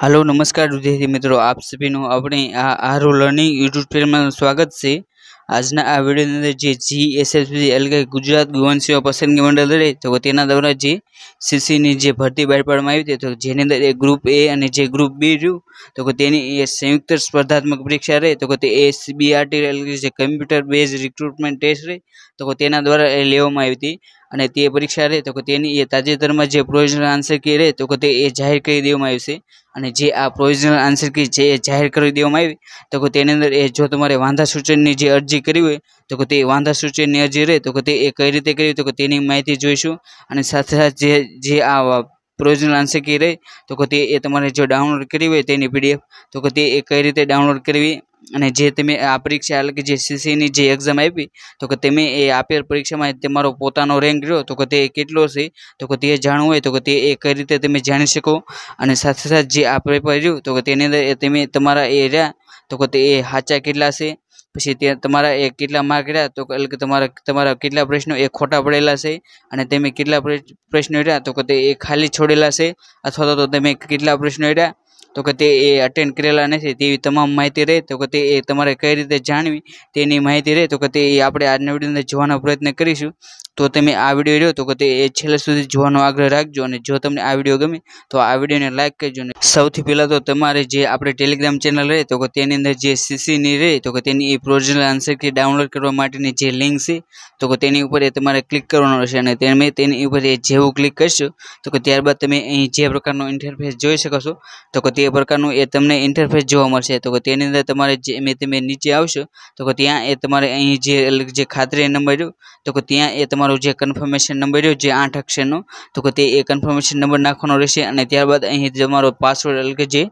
hello નમસ્કાર વિદ્યાર્થી મિત્રો આપ સભીનું આપણે આ આરો લર્નિંગ યુટ્યુબ ચેનલમાં સ્વાગત છે આજના આ વિડીયોની અંદર જે જી એસએસબી એટલે કે ગુજરાત ગૌણ સેવા પસંદગી મંડળ રહે તો તેના દ્વારા જે સીસીની જે ભરતી બહાર પાડવામાં આવી હતી તો જેની અંદર એ ગ્રુપ એ અને જે ગ્રુપ બી રહ્યું તો તેની એ સંયુક્ત સ્પર્ધાત્મક પરીક્ષા રહે તો તે એસબીઆરટી એટલે કે જે કમ્પ્યુટર બેઝ રિક્રુટમેન્ટ ટેસ્ટ રહે તો તેના દ્વારા એ લેવામાં આવી હતી અને તે પરીક્ષા રહે તો કે તેની એ તાજેતરમાં જે પ્રોવિઝનલ આન્સર કી રહે તો કે તે એ જાહેર કરી દેવામાં આવી છે અને જે આ પ્રોવિઝનલ આન્સર કી જે એ જાહેર કરી દેવામાં આવી તો કે તેની અંદર એ જો તમારે વાંધા સૂચનની જે અરજી કરી હોય તો કે તે વાંધા સૂચનની અરજી રહે તો કે તે એ કઈ રીતે કરવી તો કે તેની માહિતી જોઈશું અને સાથે સાથે જે જે આ પ્રોવિઝનલ આન્સર કી રહે તો કે તે એ તમારે જો ડાઉનલોડ કરવી હોય તેની પીડીએફ તો કે તે એ કઈ રીતે ડાઉનલોડ કરવી અને જે તમે આ પરીક્ષા એટલે કે જે સીસીની જે એક્ઝામ આપી તો કે તમે એ આપેલ પરીક્ષામાં તમારો પોતાનો રેન્ક રહ્યો તો કે તે કેટલો છે તો કે તે જાણવું હોય તો કે તે એ કઈ રીતે તમે જાણી શકો અને સાથે સાથે જે આ પેપર રહ્યું તો કે તેની અંદર તમે તમારા એ રહ્યા તો કે તે એ સાચા કેટલા છે પછી તે તમારા એ કેટલા માર્ક રહ્યા તો એટલે કે તમારા તમારા કેટલા પ્રશ્નો એ ખોટા પડેલા છે અને તમે કેટલા પ્રશ્નો રહ્યા તો કે તે એ ખાલી છોડેલા છે અથવા તો તમે કેટલા પ્રશ્નો રહ્યા તો કે તે એ અટેન્ડ કરેલા નથી તેવી તમામ માહિતી રહે તો કે તે એ તમારે કઈ રીતે જાણવી તેની માહિતી રહે તો કે તે આપણે આજના વિડીયોને જોવાનો પ્રયત્ન કરીશું તો તમે આ વિડીયો રહ્યો તો કે તે એ છેલ્લે સુધી જોવાનો આગ્રહ રાખજો અને જો તમને આ વિડીયો ગમે તો આ વિડીયોને લાઇક કરજો ને સૌથી પહેલાં તો તમારે જે આપણે ટેલિગ્રામ ચેનલ રહે તો કે તેની અંદર જે સીસીની રહે તો કે તેની એ પ્રોરિજિનલ આન્સરથી ડાઉનલોડ કરવા માટેની જે લિંક છે તો કે તેની ઉપર એ તમારે ક્લિક કરવાનું રહેશે અને તમે તેની ઉપર એ જેવું ક્લિક કરશો તો કે ત્યારબાદ તમે અહીં જે પ્રકારનો ઇન્ટરફેસ જોઈ શકશો તો કે તે પ્રકારનું એ તમને ઇન્ટરફેસ જોવા મળશે તો કે તેની અંદર તમારે જે મેં તમે નીચે આવશો તો કે ત્યાં એ તમારે અહીં જે જે ખાતરી નંબર રહ્યો તો કે ત્યાં એ તમારો જે કન્ફર્મેશન નંબર રહ્યો જે આઠ અક્ષરનો તો કે તે એ કન્ફર્મેશન નંબર નાખવાનો રહેશે અને ત્યારબાદ અહીં તમારો પાસવર્ડ એટલે કે જે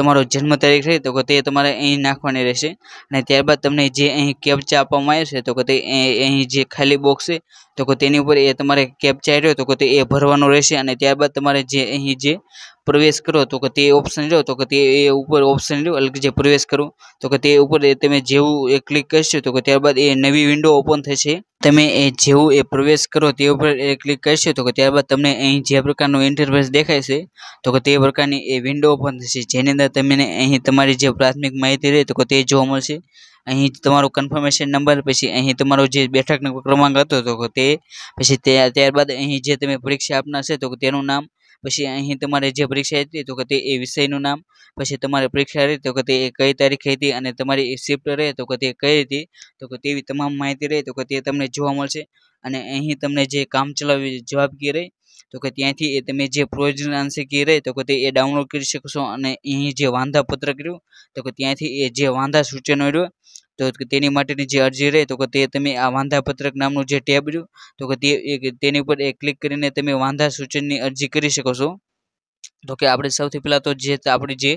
તમારો જન્મ તારીખ રહે તો કે તે તમારે અહીં નાખવાની રહેશે અને ત્યારબાદ તમને જે અહીં કેપ્ચા આપવામાં આવ્યો છે તો કે તે અહીં જે ખાલી બોક્સ છે તો કે તેની ઉપર એ તમારે કેપ્ચા રહ્યો તો કે તે એ ભરવાનો રહેશે અને ત્યારબાદ તમારે જે અહીં જે પ્રવેશ કરો તો કે તે ઓપ્શન રહ્યો તો કે તે એ ઉપર ઓપ્શન રહ્યો અલગ જે પ્રવેશ કરો તો કે તે ઉપર તમે જેવું એ ક્લિક કરશો તો કે ત્યારબાદ એ નવી વિન્ડો ઓપન થશે તમે એ જેવું એ પ્રવેશ કરો તે ઉપર એ ક્લિક કરશો તો કે ત્યારબાદ તમને અહીં જે પ્રકારનું ઇન્ટરફેસ દેખાય છે તો કે તે પ્રકારની એ વિન્ડો ઓપન થશે જેની અંદર તમને અહીં તમારી જે પ્રાથમિક માહિતી રહે તો કે તે જોવા મળશે અહીં તમારો કન્ફર્મેશન નંબર પછી અહીં તમારો જે બેઠકનો ક્રમાંક હતો તો તે પછી ત્યારબાદ અહીં જે તમે પરીક્ષા આપનાર છે તો તેનું નામ પછી અહીં તમારે જે પરીક્ષા હતી તો કે તે એ વિષયનું નામ પછી તમારે પરીક્ષા રહી તો કે તે કઈ તારીખે હતી અને તમારી શિફ્ટ રહે તો કે તે કઈ હતી તો કે તેવી તમામ માહિતી રહે તો કે તે તમને જોવા મળશે અને અહીં તમને જે કામ ચલાવી જવાબગી રહી તો કે ત્યાંથી એ તમે જે પ્રોજન આંશિકી કી રહે તો કે તે એ ડાઉનલોડ કરી શકશો અને અહીં જે વાંધા પત્રક રહ્યું તો કે ત્યાંથી એ જે વાંધા સૂચનો રહ્યું તો તેની માટેની જે અરજી રહે તો કે તે તમે આ વાંધાપત્રક નામનું જે ટેબ રહ્યું તો કે તે તેની ઉપર એ ક્લિક કરીને તમે વાંધા સૂચનની અરજી કરી શકો છો તો કે આપણે સૌથી પહેલાં તો જે આપણી જે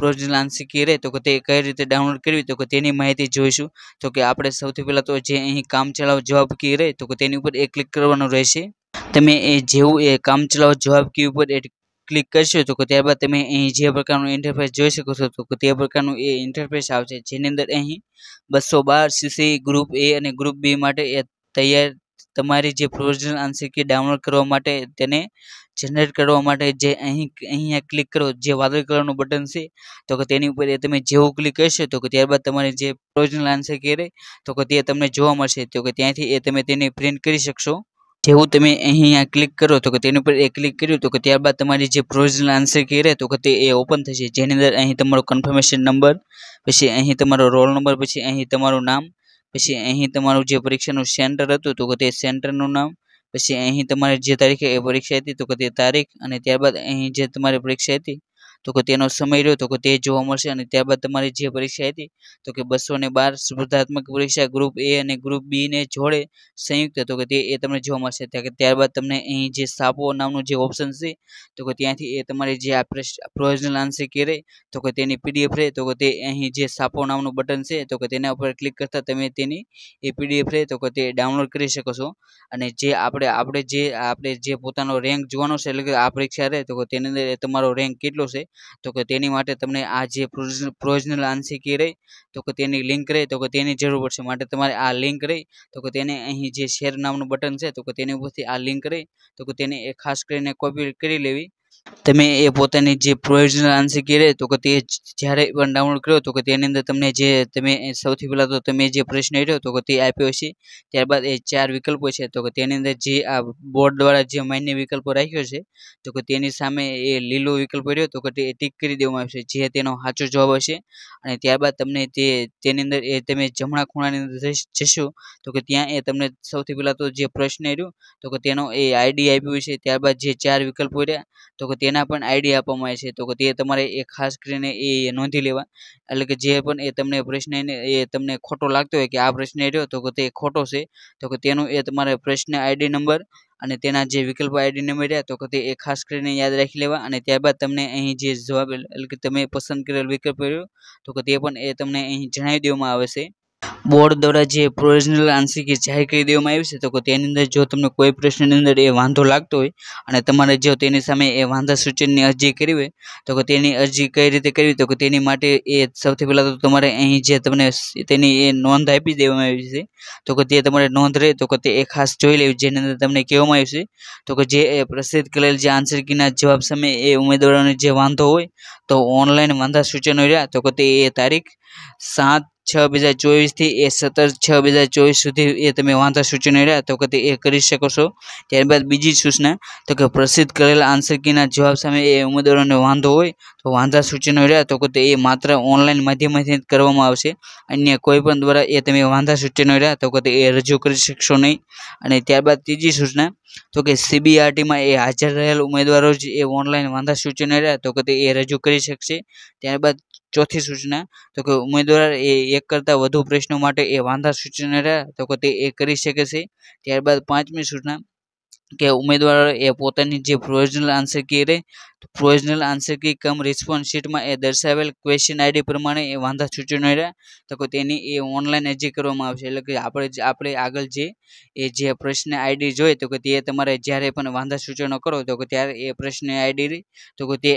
પ્રોજનલ આંશિકી રહે તો કે તે કઈ રીતે ડાઉનલોડ કરવી તો કે તેની માહિતી જોઈશું તો કે આપણે સૌથી પહેલાં તો જે અહીં કામચલાઉ જવાબ કી રહે તો કે તેની ઉપર એ ક્લિક કરવાનું રહેશે તમે એ જેવું એ કામચલાઉ જવાબ કી ઉપર એ ક્લિક કરશો તો ત્યારબાદ તમે અહીં જે પ્રકારનું ઇન્ટરફેસ જોઈ શકો છો તો તે પ્રકારનું એ ઇન્ટરફેસ આવશે જેની અંદર અહીં બસો બાર સીસી ગ્રુપ એ અને ગ્રુપ બી માટે એ તૈયાર તમારી જે પ્રોવિઝનલ આન્સર કી ડાઉનલોડ કરવા માટે તેને જનરેટ કરવા માટે જે અહીં અહીંયા ક્લિક કરો જે વાદળ કલરનું બટન છે તો કે તેની ઉપર તમે જેવું ક્લિક કરશો તો કે ત્યારબાદ તમારી જે પ્રોવિઝનલ આન્સર કી રહે તો કે તે તમને જોવા મળશે તો કે ત્યાંથી એ તમે તેને પ્રિન્ટ કરી શકશો જેવું તમે અહીંયા ક્લિક કરો તો કે તેની પર એ ક્લિક કર્યું તો કે ત્યારબાદ તમારી જે પ્રોવિઝનલ આન્સર કી રહે તો કે તે એ ઓપન થશે જેની અંદર અહીં તમારો કન્ફર્મેશન નંબર પછી અહીં તમારો રોલ નંબર પછી અહીં તમારું નામ પછી અહીં તમારું જે પરીક્ષાનું સેન્ટર હતું તો કે તે સેન્ટરનું નામ પછી અહીં તમારી જે તારીખે એ પરીક્ષા હતી તો કે તે તારીખ અને ત્યારબાદ અહીં જે તમારી પરીક્ષા હતી તો કે તેનો સમય રહ્યો તો કે તે જોવા મળશે અને ત્યારબાદ તમારી જે પરીક્ષા હતી તો કે બસો ને બાર સ્પર્ધાત્મક પરીક્ષા ગ્રુપ એ અને ગ્રુપ બીને જોડે સંયુક્ત તો કે તે એ તમને જોવા મળશે ત્યારબાદ તમને અહીં જે સાપો નામનું જે ઓપ્શન છે તો કે ત્યાંથી એ તમારી જે આ પ્રોવિઝનલ આન્સર રહે તો કે તેની પીડીએફ રહે તો કે તે અહીં જે સાપો નામનું બટન છે તો કે તેના ઉપર ક્લિક કરતાં તમે તેની એ પીડીએફ રહે તો કે તે ડાઉનલોડ કરી શકો છો અને જે આપણે આપણે જે આપણે જે પોતાનો રેન્ક જોવાનો છે એટલે કે આ પરીક્ષા રહે તો તેની અંદર તમારો રેન્ક કેટલો છે તો કે તેની માટે તમને આ જે પ્રોવિઝનલ આંશિકી રહી તો કે તેની લિંક રહી તો કે તેની જરૂર પડશે માટે તમારે આ લિંક રહી તો કે તેને અહીં જે શેર નામનું બટન છે તો કે તેની ઉપરથી આ લિંક રહી તો કે તેને ખાસ કરીને કોપી કરી લેવી તમે એ પોતાની જે પ્રોવિઝનલ આન્સર કે તો કે તે જ્યારે પણ ડાઉનલોડ કર્યો તો કે તેની અંદર તમને જે તમે સૌથી પહેલાં તો તમે જે પ્રશ્ન રહ્યો તો કે તે આપ્યો છે ત્યારબાદ એ ચાર વિકલ્પો છે તો કે તેની અંદર જે આ બોર્ડ દ્વારા જે માન્ય વિકલ્પો રાખ્યો છે તો કે તેની સામે એ લીલો વિકલ્પ રહ્યો તો કે તે ટીક કરી દેવામાં આવશે જે તેનો સાચો જવાબ હશે અને ત્યારબાદ તમને તે તેની અંદર એ તમે જમણા ખૂણાની અંદર જશો તો કે ત્યાં એ તમને સૌથી પહેલાં તો જે પ્રશ્ન રહ્યો તો કે તેનો એ આઈડી આપ્યો છે ત્યારબાદ જે ચાર વિકલ્પો રહ્યા તો તો કે તેના પણ આઈડી આપવામાં આવે છે તો કે તે તમારે એ ખાસ કરીને એ નોંધી લેવા એટલે કે જે પણ એ તમને પ્રશ્ન એ તમને ખોટો લાગતો હોય કે આ પ્રશ્ન એ રહ્યો તો કે તે ખોટો છે તો કે તેનું એ તમારે પ્રશ્ન આઈડી નંબર અને તેના જે વિકલ્પ આઈડી નંબર રહ્યા તો કે તે એ ખાસ કરીને યાદ રાખી લેવા અને ત્યારબાદ તમને અહીં જે જવાબ એટલે કે તમે પસંદ કરેલ વિકલ્પ રહ્યો તો કે તે પણ એ તમને અહીં જણાવી દેવામાં આવે છે બોર્ડ દ્વારા જે પ્રોવિઝનલ આન્સર કી જાહેર કરી દેવામાં આવી છે તો તેની અંદર જો તમને કોઈ પ્રશ્નની અંદર એ વાંધો લાગતો હોય અને તમારે જો તેની સામે એ વાંધા સૂચનની અરજી કરી હોય તો તેની અરજી કઈ રીતે કરવી તો તેની માટે એ સૌથી પહેલાં તો તમારે અહીં જે તમને તેની એ નોંધ આપી દેવામાં આવી છે તો કે તે તમારે નોંધ રહે તો કે તે એ ખાસ જોઈ લેવી જેની અંદર તમને કહેવામાં આવ્યું છે તો કે જે પ્રસિદ્ધ કરેલ જે આન્સર કીના જવાબ સામે એ ઉમેદવારોને જે વાંધો હોય તો ઓનલાઈન વાંધા સૂચનો રહ્યા તો કે તે એ તારીખ સાત છ બે હજાર ચોવીસથી એ સત્તર છ બે હજાર ચોવીસ સુધી એ તમે વાંધા સૂચનો રહ્યા તો કે એ કરી શકો છો ત્યારબાદ બીજી સૂચના તો કે પ્રસિદ્ધ કરેલા આન્સર કીના જવાબ સામે એ ઉમેદવારોને વાંધો હોય તો વાંધા સૂચનો રહ્યા તો તે એ માત્ર ઓનલાઈન માધ્યમથી જ કરવામાં આવશે અન્ય કોઈપણ દ્વારા એ તમે વાંધા સૂચનો રહ્યા તો તે એ રજૂ કરી શકશો નહીં અને ત્યારબાદ ત્રીજી સૂચના તો કે સીબીઆરટીમાં એ હાજર રહેલ ઉમેદવારો જ એ ઓનલાઈન વાંધા સૂચનો રહ્યા તો તે એ રજૂ કરી શકશે ત્યારબાદ ચોથી સૂચના તો કે ઉમેદવાર એ એક કરતાં વધુ પ્રશ્નો માટે એ વાંધા સૂચનો રહ્યા તો તે એ કરી શકે છે ત્યારબાદ પાંચમી સૂચના કે ઉમેદવાર એ પોતાની જે પ્રોવિઝનલ આન્સર કી રહે provisional answer key cum response શીટમાં એ દર્શાવેલ ક્વેશ્ચન આઈડી પ્રમાણે એ વાંધા સૂચનો રહ્યા તો તેની એ ઓનલાઈન અરજી કરવામાં આવશે એટલે કે આપણે આપણે આગળ જે એ જે પ્રશ્ન આઈડી જોઈએ તો કે તે તમારે જ્યારે પણ વાંધા સૂચનો કરો તો કે ત્યારે એ પ્રશ્ન આઈડી તો કે તે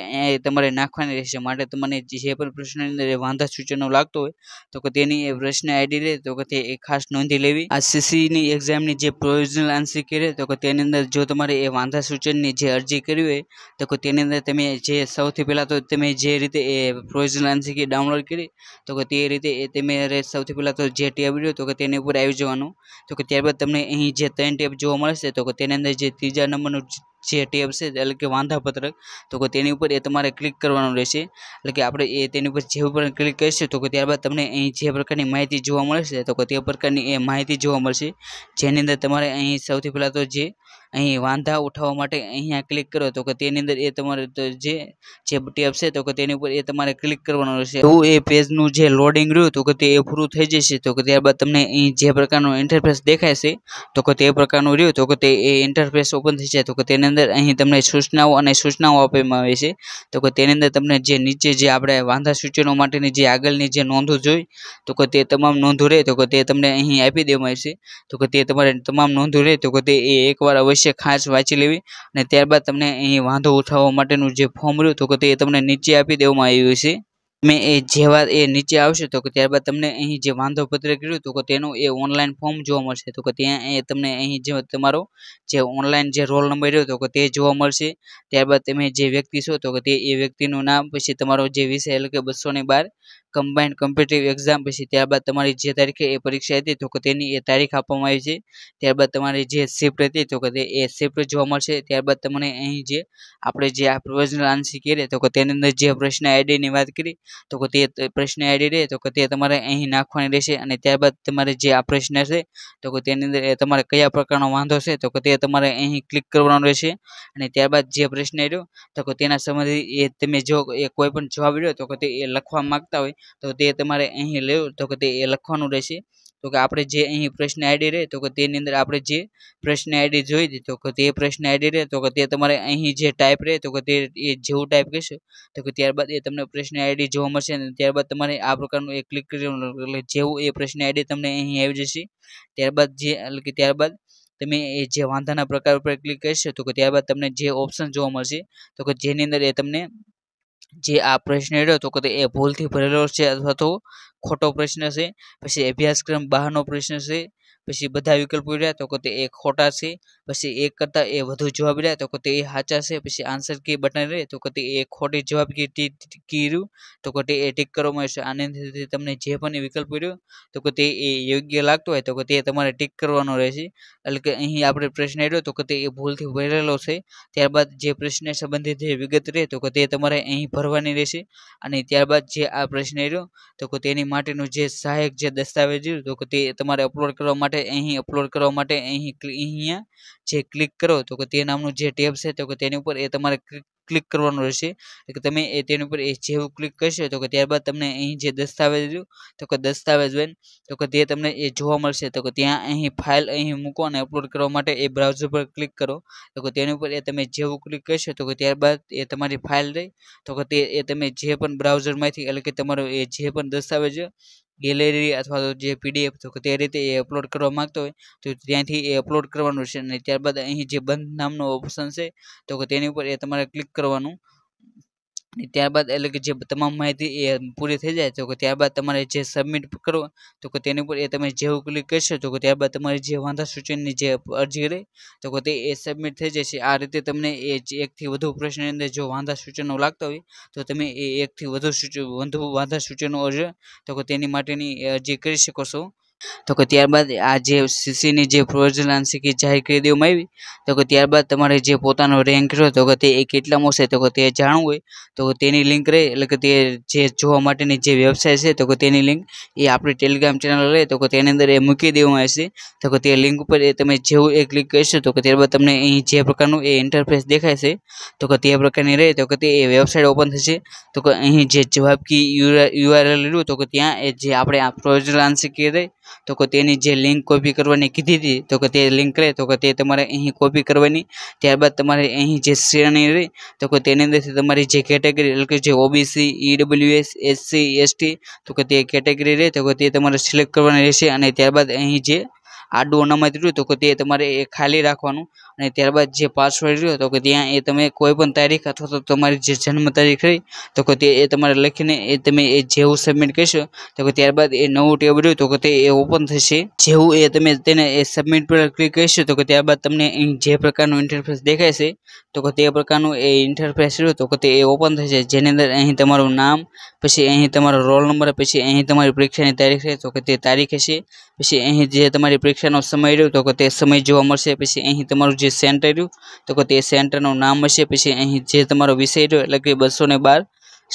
તમારે નાખવાની રહેશે માટે તમને જે પણ પ્રશ્નની અંદર વાંધા સૂચનો લાગતો હોય તો કે તેની એ પ્રશ્ન આઈડી રહે તો કે તે ખાસ નોંધી લેવી આ સીસીની એક્ઝામની જે પ્રોવિઝનલ આન્સર કી રહે તો કે તેની અંદર જો તમારે એ વાંધા સૂચનની જે અરજી કરવી હોય તો તેની અંદર તમે જે સૌથી પહેલાં તો તમે જે રીતે એ પ્રોવિઝનલ એનસીકી ડાઉનલોડ કરી તો કે તે રીતે એ તમે સૌથી પહેલાં તો જે ટેબ લ્યો તો કે તેની ઉપર આવી જવાનું તો કે ત્યારબાદ તમને અહીં જે ત્રણ ટેબ જોવા મળશે તો કે તેની અંદર જે ત્રીજા નંબરનું જે ટેબ છે એટલે કે વાંધાપત્રક તો કે તેની ઉપર એ તમારે ક્લિક કરવાનું રહેશે એટલે કે આપણે એ તેની ઉપર જે પણ ક્લિક કરીશું તો કે ત્યારબાદ તમને અહીં જે પ્રકારની માહિતી જોવા મળશે તો કે તે પ્રકારની એ માહિતી જોવા મળશે જેની અંદર તમારે અહીં સૌથી પહેલાં તો જે અહીં વાંધા ઉઠાવવા માટે અહીંયા ક્લિક કરો તો કે તેની અંદર એ તમારે જે જે ટેબ છે તો કે તેની ઉપર એ તમારે ક્લિક કરવાનો રહેશે તો એ પેજનું જે લોડિંગ રહ્યું તો કે તે પૂરું થઈ જશે તો કે ત્યારબાદ તમને અહીં જે પ્રકારનું ઇન્ટરફેસ દેખાય છે તો કે તે પ્રકારનું રહ્યું તો કે તે એ ઇન્ટરફેસ ઓપન થઈ જાય તો કે તેની અંદર અહીં તમને સૂચનાઓ અને સૂચનાઓ આપવામાં આવે છે તો કે તેની અંદર તમને જે નીચે જે આપણે વાંધા સૂચનો માટેની જે આગળની જે નોંધો જોઈ તો કે તે તમામ નોંધો રહે તો કે તે તમને અહીં આપી દેવામાં આવશે તો કે તે તમારે તમામ નોંધો રહે તો કે તે એ એકવાર અવશ્ય વિશે ખાસ વાંચી લેવી અને ત્યારબાદ તમને અહીં વાંધો ઉઠાવવા માટેનું જે ફોર્મ રહ્યું તો તે તમને નીચે આપી દેવામાં આવ્યું છે મેં એ જેવા એ નીચે આવશે તો કે ત્યારબાદ તમને અહીં જે વાંધો પત્ર કર્યું તો તેનું એ ઓનલાઈન ફોર્મ જોવા મળશે તો કે ત્યાં એ તમને અહીં જે તમારો જે ઓનલાઈન જે રોલ નંબર રહ્યો તો કે તે જોવા મળશે ત્યારબાદ તમે જે વ્યક્તિ છો તો કે તે એ વ્યક્તિનું નામ પછી તમારો જે વિષય એટલે કે બસો ને બાર કમ્બાઇન્ડ કોમ્પિટિટિવ એક્ઝામ પછી ત્યારબાદ તમારી જે તારીખે એ પરીક્ષા હતી તો કે તેની એ તારીખ આપવામાં આવી છે ત્યારબાદ તમારી જે શિફ્ટ હતી તો કે એ શિફ્ટ જોવા મળશે ત્યારબાદ તમને અહીં જે આપણે જે આ પ્રોવિઝનલ આન્સર કરીએ તો કે તેની અંદર જે પ્રશ્ન આઈડીની વાત કરી તો કે તે પ્રશ્ન આઈડી રહે તો કે તે તમારે અહીં નાખવાની રહેશે અને ત્યારબાદ તમારે જે આ પ્રશ્ન છે તો કે તેની અંદર એ તમારે કયા પ્રકારનો વાંધો છે તો કે તે તમારે અહીં ક્લિક કરવાનો રહેશે અને ત્યારબાદ જે પ્રશ્ન રહ્યો તો કે તેના સંબંધિત એ તમે જો એ કોઈ પણ જવાબ રહ્યો તો કે તે એ લખવા માંગતા હોય તો તે તમારે અહીં લેવું તો કે તે લખવાનું રહેશે તો કે આપણે જે અહીં પ્રશ્ન આઈડી રહે તો કે તેની અંદર આપણે જે પ્રશ્ન આઈડી જોઈ હતી તો કે તે પ્રશ્ન આઈડી રહે તો કે તે તમારે અહીં જે ટાઈપ રહે તો કે તે એ જેવું ટાઈપ કરશો તો કે ત્યારબાદ એ તમને પ્રશ્ન આઈડી જોવા મળશે અને ત્યારબાદ તમારે આ પ્રકારનું એ ક્લિક કરવાનું એટલે જેવું એ પ્રશ્ન આઈડી તમને અહીં આવી જશે ત્યારબાદ જે એટલે કે ત્યારબાદ તમે એ જે વાંધાના પ્રકાર ઉપર ક્લિક કરશો તો કે ત્યારબાદ તમને જે ઓપ્શન જોવા મળશે તો કે જેની અંદર એ તમને જે આ પ્રશ્ન રહ્યો તો કે એ ભૂલથી ભરેલો છે અથવા તો ખોટો પ્રશ્ન છે પછી અભ્યાસક્રમ બહારનો પ્રશ્ન છે પછી બધા વિકલ્પો રહ્યા તો કે તે એ ખોટા છે પછી એક કરતાં એ વધુ જવાબ રહ્યા તો કે તે એ સાચા છે પછી આન્સર કી બટન રહે તો કે તે એ ખોટી જવાબ કી કી તો કે તે એ ટીક કરવામાં આવશે આનાથી તમને જે પણ વિકલ્પ રહ્યો તો કે તે એ યોગ્ય લાગતો હોય તો કે તે તમારે ટીક કરવાનો રહેશે એટલે કે અહીં આપણે પ્રશ્ન આવ્યો તો કે તે એ ભૂલથી ભરેલો છે ત્યારબાદ જે પ્રશ્ન સંબંધિત જે વિગત રહે તો કે તે તમારે અહીં ભરવાની રહેશે અને ત્યારબાદ જે આ પ્રશ્ન આવ્યો તો કે તેની માટેનું જે સહાયક જે દસ્તાવેજ રહ્યું તો કે તે તમારે અપલોડ કરવા માટે માટે અહીં અપલોડ કરવા માટે અહીં અહીંયા જે ક્લિક કરો તો કે તે નામનું જે ટેબ છે તો કે તેની ઉપર એ તમારે ક્લિક કરવાનું રહેશે કે તમે એ તેની ઉપર એ જેવું ક્લિક કરશો તો કે ત્યારબાદ તમને અહીં જે દસ્તાવેજ તો કે દસ્તાવેજ વેન તો કે તે તમને એ જોવા મળશે તો કે ત્યાં અહીં ફાઇલ અહીં મૂકો અને અપલોડ કરવા માટે એ બ્રાઉઝર પર ક્લિક કરો તો કે તેની ઉપર એ તમે જેવું ક્લિક કરશો તો કે ત્યારબાદ એ તમારી ફાઇલ રહી તો કે તે એ તમે જે પણ બ્રાઉઝરમાંથી એટલે કે તમારો એ જે પણ દસ્તાવેજ ગેલેરી અથવા તો જે પીડીએફ તો તે રીતે એ અપલોડ કરવા માગતો હોય તો ત્યાંથી એ અપલોડ કરવાનું છે અને ત્યારબાદ અહીં જે બંધ નામનો ઓપ્શન છે તો તેની ઉપર એ તમારે ક્લિક કરવાનું ને ત્યારબાદ એટલે કે જે તમામ માહિતી એ પૂરી થઈ જાય તો કે ત્યારબાદ તમારે જે સબમિટ કરો તો કે તેની ઉપર એ તમે જેવું ક્લિક કરશો તો કે ત્યારબાદ તમારી જે વાંધા સૂચનની જે અરજી રહે તો કે તે એ સબમિટ થઈ જશે આ રીતે તમને એ એકથી વધુ પ્રશ્નની અંદર જો વાંધા સૂચનો લાગતા હોય તો તમે એ એકથી વધુ સૂચ વધુ વાંધા સૂચનો અરજી તો કે તેની માટેની અરજી કરી શકો છો તો કે ત્યારબાદ આ જે સીસીની જે ફ્રોજલાંસિકી જાહેર કરી દેવામાં આવી તો કે ત્યારબાદ તમારે જે પોતાનો રેન્ક રહ્યો તો કે તે એ કેટલામાં હશે તો કે તે જાણવું હોય તો તેની લિંક રહે એટલે કે તે જે જોવા માટેની જે વેબસાઇટ છે તો કે તેની લિંક એ આપણી ટેલિગ્રામ ચેનલ રહે તો કે તેની અંદર એ મૂકી દેવામાં આવશે તો કે તે લિંક ઉપર એ તમે જેવું એ ક્લિક કરશો તો કે ત્યારબાદ તમને અહીં જે પ્રકારનું એ ઇન્ટરફેસ દેખાય છે તો કે તે પ્રકારની રહે તો કે તે એ વેબસાઇટ ઓપન થશે તો કે અહીં જે જવાબ કી યુઆરએલ લીધું તો કે ત્યાં એ જે આપણે આ ફ્રોજલાંસિકી રહે તો કે તેની જે લિંક કોપી કરવાની કીધી હતી તો કે તે લિંક રહે તો કે તે તમારે અહીં કોપી કરવાની ત્યારબાદ તમારે અહીં જે શ્રેણી રહે તો કે તેની અંદરથી તમારી જે કેટેગરી એટલે કે જે ઓબીસી ઈડબ્લ્યુએસ એસસી એસટી તો કે તે કેટેગરી રહે તો કે તે તમારે સિલેક્ટ કરવાની રહેશે અને ત્યારબાદ અહીં જે આડું અનામત રહ્યું તો કે તે તમારે એ ખાલી રાખવાનું અને ત્યારબાદ જે પાસવર્ડ રહ્યો તો કે ત્યાં એ તમે કોઈ પણ તારીખ અથવા તો તમારી જે જન્મ તારીખ રહી તો કે તે એ તમારે લખીને એ તમે એ જેવું સબમિટ કરશો તો કે ત્યારબાદ એ નવું ટેબ રહ્યું તો કે તે એ ઓપન થશે જેવું એ તમે તેને એ સબમિટ પર ક્લિક કરશો તો કે ત્યારબાદ તમને જે પ્રકારનું ઇન્ટરફેસ દેખાય છે તો કે તે પ્રકારનું એ ઇન્ટરફેસ રહ્યું તો કે તે એ ઓપન થશે જેની અંદર અહીં તમારું નામ પછી અહીં તમારો રોલ નંબર પછી અહીં તમારી પરીક્ષાની તારીખ રહે તો કે તે તારીખ હશે પછી અહીં જે તમારી પરીક્ષા પરીક્ષાનો સમય રહ્યો તો કે તે સમય જોવા મળશે પછી અહીં તમારું જે સેન્ટર રહ્યું તો કે તે સેન્ટરનું નામ હશે પછી અહીં જે તમારો વિષય રહ્યો એટલે કે બસો બાર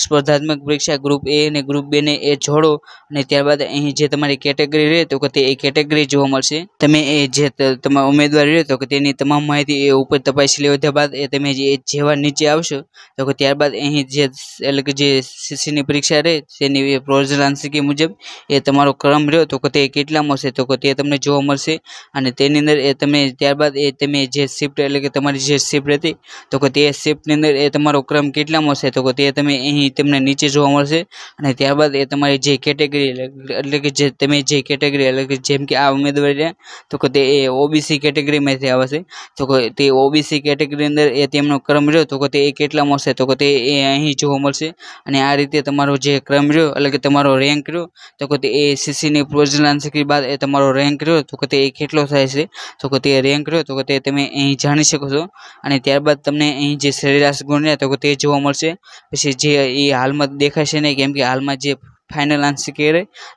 સ્પર્ધાત્મક પરીક્ષા ગ્રુપ એ અને ગ્રુપ બેને એ જોડો અને ત્યારબાદ અહીં જે તમારી કેટેગરી રહે તો કે તે એ કેટેગરી જોવા મળશે તમે એ જે તમારા ઉમેદવારી રહે તો કે તેની તમામ માહિતી એ ઉપર તપાસી લીધા બાદ એ તમે જે જેવા નીચે આવશો તો કે ત્યારબાદ અહીં જે એટલે કે જે સીસીની પરીક્ષા રહે તેની પ્રોવિઝનલ આંશિકી મુજબ એ તમારો ક્રમ રહ્યો તો કે તે કેટલા મળશે તો કે તે તમને જોવા મળશે અને તેની અંદર એ તમે ત્યારબાદ એ તમે જે શિફ્ટ એટલે કે તમારી જે શિફ્ટ હતી તો કે તે શિફ્ટની અંદર એ તમારો ક્રમ કેટલામો છે તો કે તે તમે અહીં અહીં તમને નીચે જોવા મળશે અને ત્યારબાદ એ તમારી જે કેટેગરી એટલે કે જે તમે જે કેટેગરી એટલે કે જેમ કે આ ઉમેદવાર રહ્યા તો કે તે એ ઓબીસી કેટેગરીમાંથી આવશે તો કે તે ઓબીસી કેટેગરી અંદર એ તેમનો ક્રમ રહ્યો તો કે તે એ કેટલામાં હશે તો કે તે એ અહીં જોવા મળશે અને આ રીતે તમારો જે ક્રમ રહ્યો એટલે કે તમારો રેન્ક રહ્યો તો કે તે એ સીસીની પ્રોજલાન શીખી બાદ એ તમારો રેન્ક રહ્યો તો કે તે એ કેટલો થાય છે તો કે તે રેન્ક રહ્યો તો કે તે તમે અહીં જાણી શકો છો અને ત્યારબાદ તમને અહીં જે સરેરાશ ગુણ રહ્યા તો તે જોવા મળશે પછી જે એ હાલમાં દેખાશે નહીં કેમ કે હાલમાં જે ફાઇનલ આન્સર કહે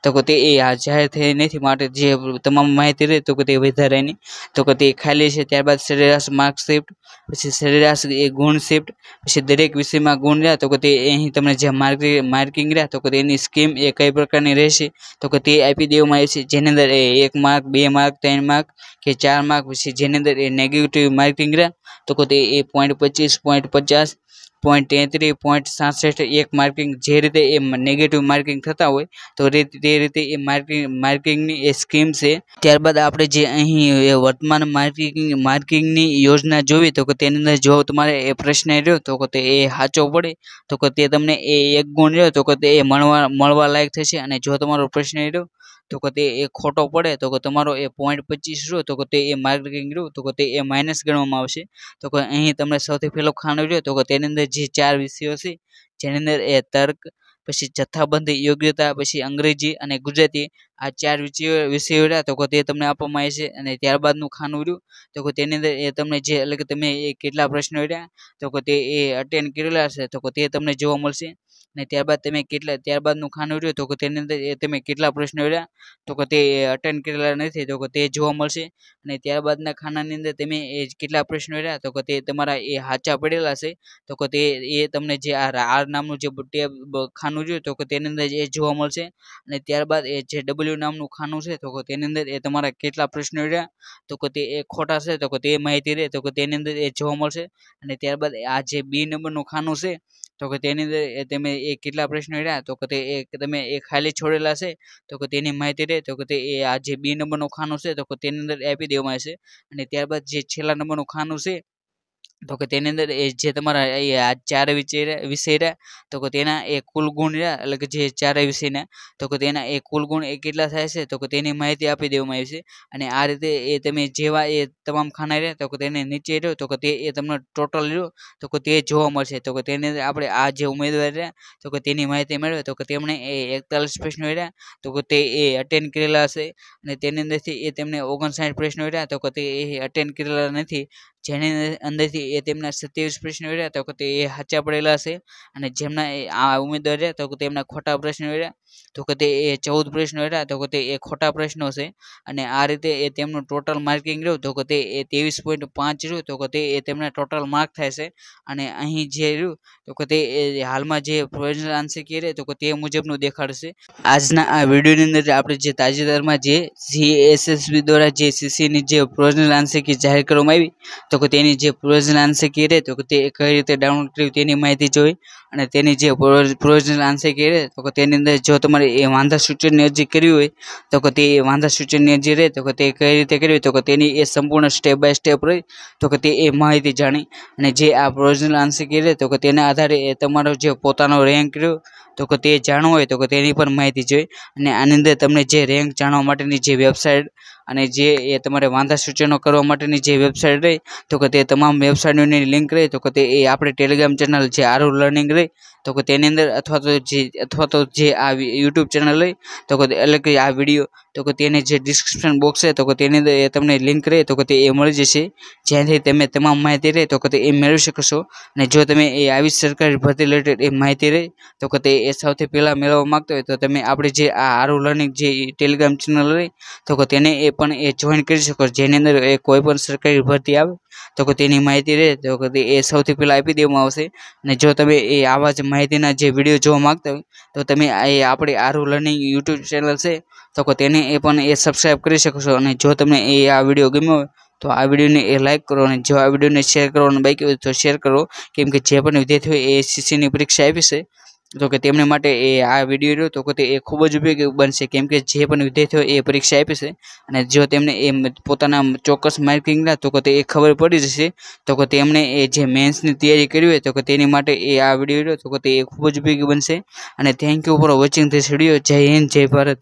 તો કે તે એ જાહેર થઈ નથી માટે જે તમામ માહિતી રહે તો કે તે વધારે નહીં તો કે તે ખાલી છે ત્યારબાદ સરેરાશ માર્ક શિફ્ટ પછી સરેરાશ એ ગુણ શિફ્ટ પછી દરેક વિષયમાં ગુણ રહ્યા તો કે તે અહીં તમને જે માર્ક માર્કિંગ રહ્યા તો કે તેની સ્કીમ એ કઈ પ્રકારની રહેશે તો કે તે આપી દેવામાં આવી છે જેની અંદર એ એક માર્ક બે માર્ક ત્રણ માર્ક કે ચાર માર્ક પછી જેની અંદર એ નેગેટિવ માર્કિંગ રહ્યા તો કે તે એ પોઈન્ટ પચીસ પોઈન્ટ પચાસ પોઈન્ટ તેત્રીસ પોઈન્ટ સાસઠ એક માર્કિંગ જે રીતે એ નેગેટિવ માર્કિંગ થતા હોય તો તે રીતે એ માર્કિંગ માર્કિંગની એ સ્કીમ છે ત્યારબાદ આપણે જે અહીં એ વર્તમાન માર્કિંગ માર્કિંગની યોજના જોવી તો કે તેની અંદર જો તમારે એ પ્રશ્ન રહ્યો તો કે એ સાચો પડે તો કે તે તમને એ એક ગુણ રહ્યો તો કે એ મળવા મળવા લાયક થશે અને જો તમારો પ્રશ્ન રહ્યો તો કે તે એ ખોટો પડે તો કે તમારો એ પોઈન્ટ પચીસ રહ્યો તો કે તે એ માર્કેટિંગ રહ્યું તો કે તે એ માઇનસ ગણવામાં આવશે તો કે અહીં તમને સૌથી પહેલો ખાનો રહ્યો તો કે તેની અંદર જે ચાર વિષયો છે જેની અંદર એ તર્ક પછી જથ્થાબંધ યોગ્યતા પછી અંગ્રેજી અને ગુજરાતી આ ચાર વિષયો વિષયો રહ્યા તો કે તે તમને આપવામાં આવે છે અને ત્યારબાદનું ખાનું રહ્યું તો કે તેની અંદર એ તમને જે એટલે કે તમે એ કેટલા પ્રશ્નો રહ્યા તો કે તે એ અટેન્ડ કરેલા છે તો કે તે તમને જોવા મળશે અને ત્યારબાદ તમે કેટલા ત્યારબાદનું ખાનું રહ્યું તો કે તેની અંદર તમે કેટલા પ્રશ્નો રહ્યા તો કે તે અટેન્ડ કરેલા નથી તો કે તે જોવા મળશે અને ત્યારબાદના ખાનાની અંદર તમે એ કેટલા પ્રશ્ન રહ્યા તો કે તે તમારા એ હાચા પડેલા છે તો કે તે એ તમને જે આ આર નામનું જે ટેબ ખાનું જોયું તો કે તેની અંદર એ જોવા મળશે અને ત્યારબાદ એ જે ડબલ્યુ નામનું ખાનું છે તો કે તેની અંદર એ તમારા કેટલા પ્રશ્નો રહ્યા તો કે તે એ ખોટા છે તો કે તે માહિતી રહે તો કે તેની અંદર એ જોવા મળશે અને ત્યારબાદ આ જે બી નંબરનું ખાનું છે તો કે તેની અંદર તમે એ કેટલા પ્રશ્નો રહ્યા તો કે તે એ તમે એ ખાલી છોડેલા છે તો કે તેની માહિતી રહે તો કે તે એ આ જે બી નંબરનું ખાનું છે તો કે તેની અંદર આપી દેવામાં આવશે અને ત્યારબાદ જે છેલ્લા નંબરનું ખાનું છે તો કે તેની અંદર એ જે તમારા એ આ ચાર વિષય વિષય રહ્યા તો કે તેના એ કુલ ગુણ રહ્યા એટલે કે જે ચાર વિષયને તો કે તેના એ કુલ ગુણ એ કેટલા થાય છે તો કે તેની માહિતી આપી દેવામાં આવી છે અને આ રીતે એ તમે જેવા એ તમામ ખાના રહ્યા તો કે તેને નીચે રહ્યો તો કે તે એ તમને ટોટલ રહ્યો તો કે તે જોવા મળશે તો કે તેની અંદર આપણે આ જે ઉમેદવાર રહ્યા તો કે તેની માહિતી મેળવે તો કે તેમણે એ એકતાલીસ પ્રશ્નો રહ્યા તો કે તે એ અટેન્ડ કરેલા હશે અને તેની અંદરથી એ તેમને ઓગણસાઠ પ્રશ્નો રહ્યા તો કે તે એ અટેન્ડ કરેલા નથી જેની અંદરથી એ તેમના સત્યાવીસ પ્રશ્ન રહ્યા તો કે એ સાચા પડેલા છે અને જેમના આ ઉમેદવાર રહ્યા તો કે તેમના ખોટા પ્રશ્ન રહ્યા તો કે એ ચૌદ પ્રશ્નો રહ્યા તો કે એ ખોટા પ્રશ્નો છે અને આ રીતે એ તેમનું ટોટલ માર્કિંગ રહ્યું તો કે તે એ ત્રેવીસ પોઈન્ટ પાંચ રહ્યું તો કે એ તેમના ટોટલ માર્ક થાય છે અને અહીં જે રહ્યું તો કે તે હાલમાં જે પ્રોવિઝનલ આન્સર કહે તો કે તે મુજબનું દેખાડશે આજના આ વિડીયોની અંદર આપણે જે તાજેતરમાં જે સીએસએસબી દ્વારા જે સીસીની જે પ્રોવિઝનલ આન્સર કી જાહેર કરવામાં આવી તો કે તેની જે પ્રોવિઝનલ આન્સર કી રહે તો કે તે કઈ રીતે ડાઉનલોડ કર્યું તેની માહિતી જોઈ અને તેની જે પ્રોવિઝનલ આન્સર કી રહે તો કે તેની અંદર જો તમારે એ વાંધા સૂચનની અરજી કરવી હોય તો કે તે વાંધા સૂચનની અરજી રહે તો કે તે કઈ રીતે કરવી તો કે તેની એ સંપૂર્ણ સ્ટેપ બાય સ્ટેપ રહી તો કે તે એ માહિતી જાણી અને જે આ પ્રોવિઝનલ આન્સર કી રહે તો કે તેના આધારે એ તમારો જે પોતાનો રેન્ક રહ્યો તો કે તે જાણવું હોય તો કે તેની પણ માહિતી જોઈએ અને આની અંદર તમને જે રેન્ક જાણવા માટેની જે વેબસાઇટ અને જે એ તમારે વાંધા સૂચનો કરવા માટેની જે વેબસાઇટ રહી તો કે તે તમામ વેબસાઇટોની લિંક રહી તો કે તે એ આપણે ટેલિગ્રામ ચેનલ છે આરુ લર્નિંગ રહી તો કે તેની અંદર અથવા તો જે અથવા તો જે આ યુટ્યુબ ચેનલ હોય તો કે એટલે કે આ વિડીયો તો કે તેને જે ડિસ્ક્રિપ્શન બોક્સ છે તો કે તેની અંદર એ તમને લિંક રહે તો કે તે એ મળી જશે જ્યાંથી તમે તમામ માહિતી રહે તો કે તે એ મેળવી શકશો અને જો તમે એ આવી સરકારી ભરતી રિલેટેડ એ માહિતી રહે તો કે તે એ સૌથી પહેલાં મેળવવા માગતો હોય તો તમે આપણે જે આ આરો લર્નિંગ જે ટેલિગ્રામ ચેનલ રહી તો કે તેને એ પણ એ જોઈન કરી શકો જેની અંદર એ કોઈ પણ સરકારી ભરતી આવે તો કે તેની માહિતી રહે તો કે એ સૌથી પહેલાં આપી દેવામાં આવશે અને જો તમે એ આવા જ માહિતીના જે વિડીયો જોવા માગતા હોય તો તમે એ આપણી આરુ લર્નિંગ યુટ્યુબ ચેનલ છે તો કે તેને એ પણ એ સબસ્ક્રાઈબ કરી શકો છો અને જો તમને એ આ વિડીયો ગમ્યો હોય તો આ વિડીયોને એ લાઇક કરો અને જો આ વિડીયોને શેર કરવાનું બાકી હોય તો શેર કરો કેમ કે જે પણ વિદ્યાર્થીઓ એ સીસીની પરીક્ષા આપી છે તો કે તેમને માટે એ આ વિડીયો રહ્યો તો કે એ ખૂબ જ ઉપયોગી બનશે કેમ કે જે પણ વિદ્યાર્થીઓ એ પરીક્ષા આપી અને જો તેમને એ પોતાના ચોક્કસ માર્કિંગના તો કે તે એ ખબર પડી જશે તો કે તેમણે એ જે મેન્સની તૈયારી કરી હોય તો કે તેની માટે એ આ વિડીયો રહ્યો તો કે તે એ ખૂબ જ ઉપયોગી બનશે અને thank you for watching this video જય હિન્દ જય ભારત